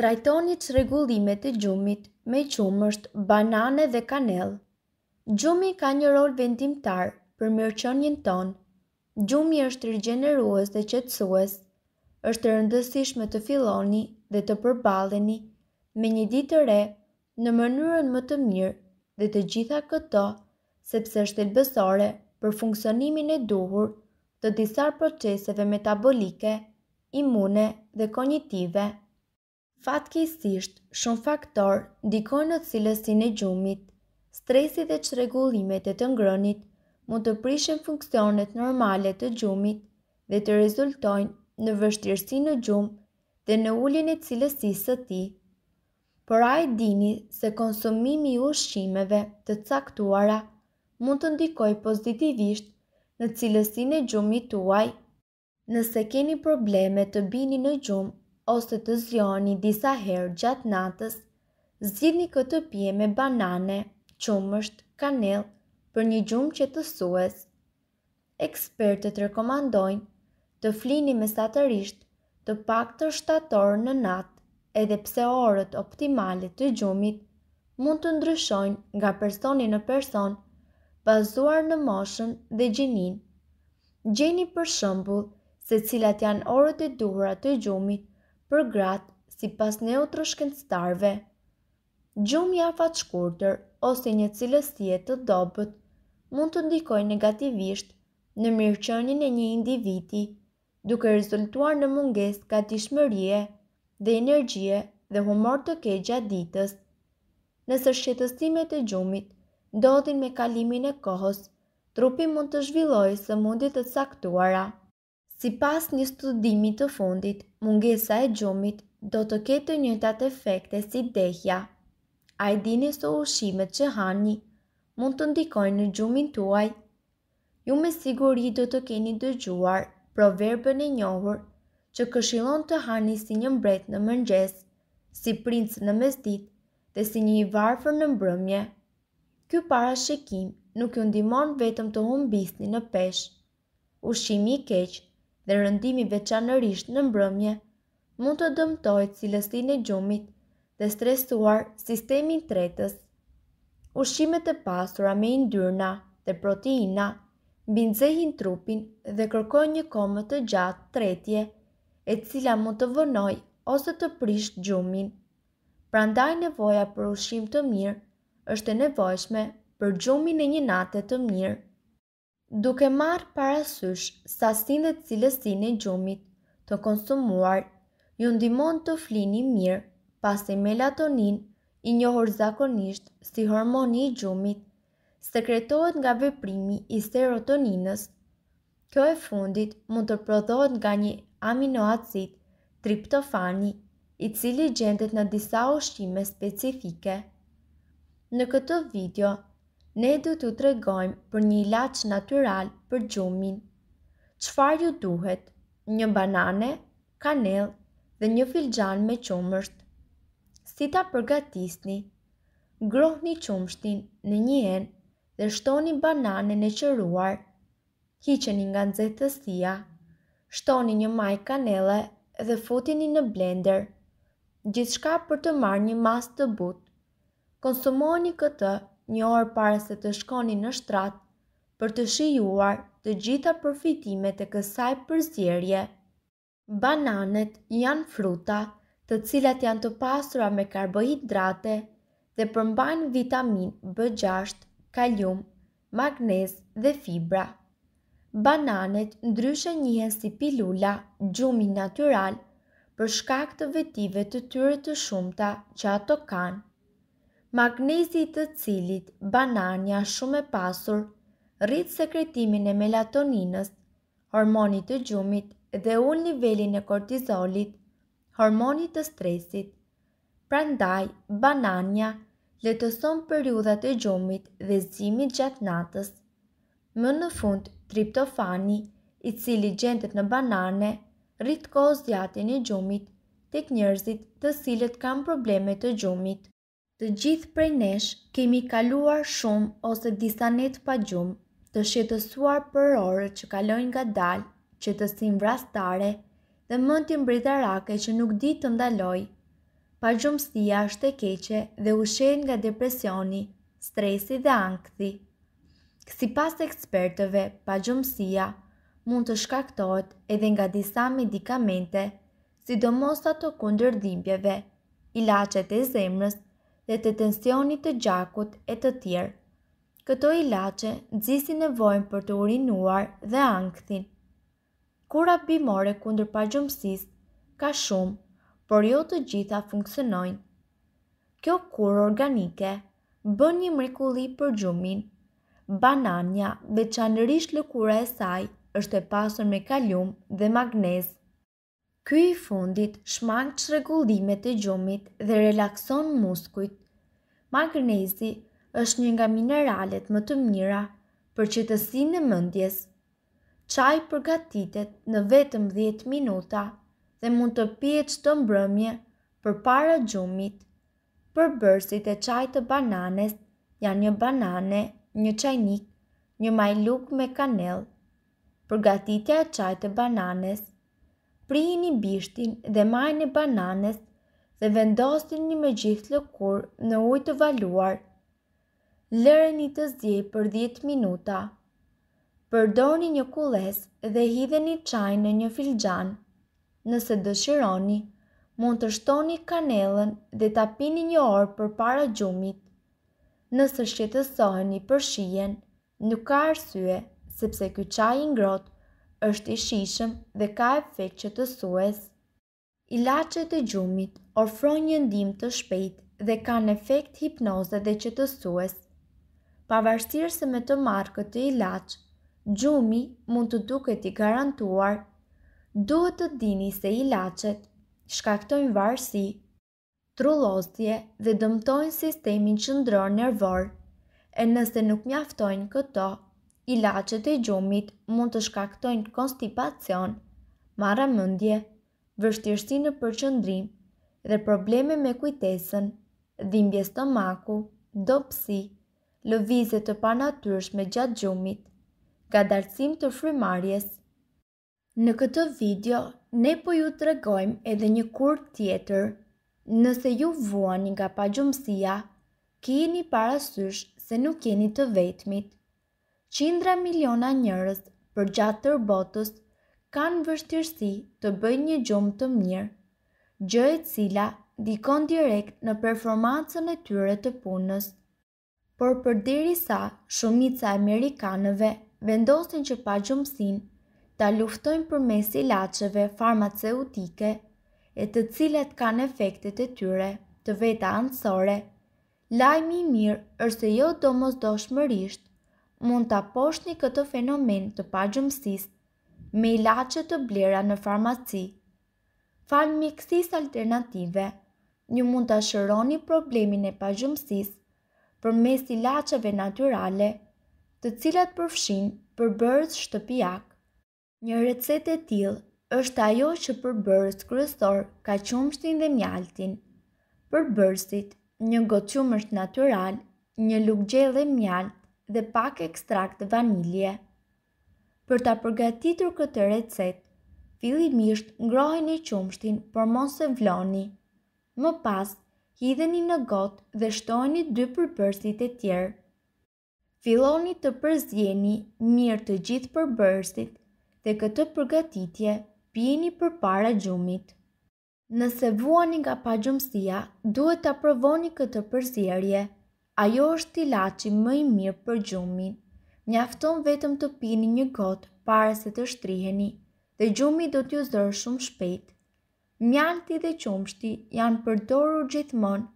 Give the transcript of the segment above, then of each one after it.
Trajtoni që regullimet të gjumit me qumësht, banane dhe kanel. Gjumi ka një rol vendimtar për mërqonjën ton. Gjumi është rëgjeneruës dhe qetsuës, është rëndësishme të filoni dhe të përbaleni me një ditë të re në mënyrën më të mirë dhe të gjitha këto sepse është të për funksionimin e duhur të disar proceseve metabolike, imune dhe kognitive. Fatkesisht, shumë faktor ndikojnë në cilësin e gjumit. Stresi dhe çrregullimet e të ngrënit mund të prishin funksionet normale të gjumit dhe të rezultojnë në vështirësi në gjumë dhe në ullin e cilësisë së tij. Por a e dini se konsumimi i ushqimeve të caktuara mund të ndikojë pozitivisht në cilësinë e gjumit tuaj? Nëse keni probleme të bini në gjumë ose të zjoni disa herë gjatë natës, zidni këtë pje me banane, qumësht, kanel, për një gjumë që të sues. Ekspertët rekomandojnë të flini me satërisht të pak të shtatorë në natë edhe pse orët optimale të gjumit mund të ndryshojnë nga personi në person, bazuar në moshën dhe gjinin. Gjeni për shëmbullë se cilat janë orët e dura të gjumit për gratë si pas neutro shkencëtarve. Gjumë ja fatë shkurëtër ose një cilësie të dobët mund të ndikoj negativisht në mirëqënin e një individi, duke rezultuar në munges ka tishmërie dhe energjie dhe humor të ke gjatë ditës. Nëse shqetësimet e gjumit ndodhin me kalimin e kohës, trupi mund të zhvillojë së mundit të saktuara. Si pas një studimi të fundit, mungesa e gjumit do të ketë të njëtat efekte si dehja. A i dini së ushimet që hani, mund të ndikojnë në gjumin tuaj. Ju me siguri do të keni dëgjuar proverbën e njohur që këshilon të hani si një mbret në mëngjes, si princë në mesdit dhe si një i varfër në mbrëmje. Ky para shikim nuk ju ndimon vetëm të humbisni në pesh. Ushimi i keqë dhe rëndimi veçanërisht në mbrëmje, mund të dëmtoj cilësin e gjumit dhe stresuar sistemin tretës. Ushimet e pasura me indyrna dhe proteina binzehin trupin dhe kërkoj një komë të gjatë tretje, e cila mund të vënoj ose të prish gjumin. Prandaj nevoja për ushim të mirë është e nevojshme për gjumin e një nate të mirë duke marë parasysh sasin dhe cilësin e gjumit të konsumuar, ju ndimon të flini mirë pasi melatonin i njohur zakonisht si hormoni i gjumit, sekretohet nga veprimi i serotoninës. Kjo e fundit mund të prodhohet nga një aminoacid triptofani i cili gjendet në disa ushqime specifike. Në këtë video, ne du të tregojmë për një ilaç natural për gjumin. Qfar ju duhet? Një banane, kanel dhe një filgjan me qumësht. Si ta përgatisni, groh një qumështin në një enë dhe shtoni banane në qëruar. Hiqeni nga nëzëtësia, shtoni një maj kanele dhe futini në blender. Gjithë shka për të marrë një mas të butë. Konsumoni këtë një orë para se të shkoni në shtrat, për të shijuar të gjitha përfitimet e kësaj përzjerje. Bananet janë fruta të cilat janë të pasura me karbohidrate dhe përmbajnë vitamin B6, kalium, magnez dhe fibra. Bananet ndryshe njëhen si pilula, gjumi natural, për shkak të vetive të tyre të shumta që ato kanë magnezi i të cilit bananja shumë e pasur rrit sekretimin e melatoninës, hormonit të gjumit dhe ul nivelin e kortizolit, hormonit të stresit. Prandaj, bananja letëson periudhat e gjumit dhe zimit gjatë natës. Më në fund, triptofani, i cili gjendet në banane, rritë kohës e gjumit, tek njerëzit të cilët kanë probleme të gjumit. Të gjithë prej nesh kemi kaluar shumë ose disa net pa gjumë, të shetësuar për orë që kalojnë nga dalë, që të sim vrastare, dhe mund të mbrita rake që nuk di të ndaloj. Pa gjumësia është e keqe dhe ushen nga depresioni, stresi dhe ankthi. Kësi pas ekspertëve, pa gjumësia mund të shkaktohet edhe nga disa medikamente, sidomos ato kundër dhimbjeve, ilacet e zemrës, dhe të tensionit të gjakut e të tjerë. Këto i nxisin nevojën nevojnë për të urinuar dhe angthin. Kura bimore kundër pa gjumësis, ka shumë, por jo të gjitha funksionojnë. Kjo kur organike, bën një mrikulli për gjumin, bananja dhe qanërish lëkura e saj, është e pasur me kalium dhe magnezë. Ky i fundit shmang që regullimet e gjumit dhe relakson muskujt. Magnezi është një nga mineralet më të mira për qëtësin e mëndjes. Qaj përgatitet në vetëm 10 minuta dhe mund të pjet që të mbrëmje për para gjumit. Për bërësit e qaj të bananes janë një banane, një qajnik, një majluk me kanel. Përgatitja e qaj të bananes prini bishtin dhe majnë bananes dhe vendostin një me gjithë lëkur në ujtë të valuar. Lëreni të zje për 10 minuta. Përdoni një kules dhe një qaj në një filgjan. Nëse dëshironi, mund të shtoni kanelen dhe të apini një orë për para gjumit. Nëse shqetësoheni për shijen, nuk ka arsye sepse ky qaj i ngrotë është i shishëm dhe ka efekt që të sues. Ilacet e gjumit ofrojnë një ndim të shpejt dhe kanë efekt hipnoze dhe që të sues. Pavarësirë se me të marrë këtë ilac, gjumi mund të duket i garantuar, duhet të dini se ilacet shkaktojnë varësi, trullostje dhe dëmtojnë sistemin qëndror nervor, e nëse nuk mjaftojnë këto, ilacet e gjumit mund të shkaktojnë konstipacion, marra mëndje, vështirësi në përqëndrim dhe probleme me kujtesën, dhimbje stomaku, dopsi, lëvizje të panatyrshme gjatë gjumit, gadarcim të frymarrjes. Në këtë video ne po ju tregojmë edhe një kur tjetër. Nëse ju vuani nga pagjumësia, keni parasysh se nuk jeni të vetmit qindra miliona njërës për gjatë tër botës kanë vështirësi të bëjnë një gjumë të mirë, gjë e cila dikon direkt në performancën e tyre të punës. Por për diri sa, shumica Amerikanëve vendosin që pa gjumësin ta luftojnë për mes i lacheve farmaceutike e të cilet kanë efektet e tyre të veta ansore. lajmi mirë është se jo do mos mund të aposhni këtë fenomen të pagjumësis me ilache të blera në farmaci. Fal miksis alternative, një mund të shëroni problemin e pagjumësis për mes ilacheve naturale të cilat përfshin për bërës shtëpijak. Një recet e tilë është ajo që për bërës kryesor ka qumështin dhe mjaltin. Për bërësit, një goqumësht natural, një lukgjel dhe mjalt, dhe pak ekstrakt vanilje. Për ta përgatitur këtë recet, fillimisht ngroheni qumshtin për mos e vloni. Më pas, hidheni në gotë dhe shtojni dy përbërsit e tjerë. Filoni të përzjeni mirë të gjithë përbërsit dhe këtë përgatitje pjeni për para gjumit. Nëse vuani nga pa gjumësia, duhet të aprovoni këtë përzjerje ajo është ilaci më i mirë për gjumin. Mjafton vetëm të pini një gotë para se të shtriheni dhe gjumi do t'ju zërë shumë shpejt. Mjalti dhe qumshti janë përdoru gjithmonë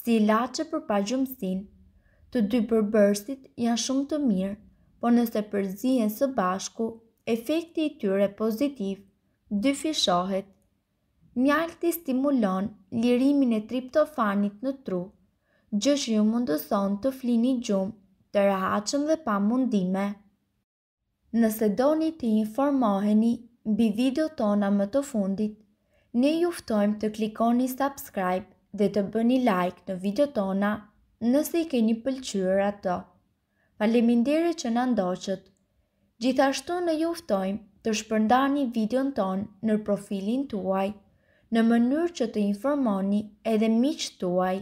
si laci për pa gjumësin. Të dy përbërsit janë shumë të mirë, po nëse përzien së bashku, efekti i tyre pozitiv, dy fishohet. Mjalti stimulon lirimin e triptofanit në tru gjë që ju mundëson të flini gjumë, të rehaqëm dhe pa mundime. Nëse doni të informoheni bi video tona më të fundit, ne juftojmë të klikoni subscribe dhe të bëni like në video tona nëse i keni pëlqyër ato. Faleminderi që në ndoqët. Gjithashtu në juftojmë të shpërndani videon tonë në profilin tuaj, në mënyrë që të informoni edhe miqë tuaj.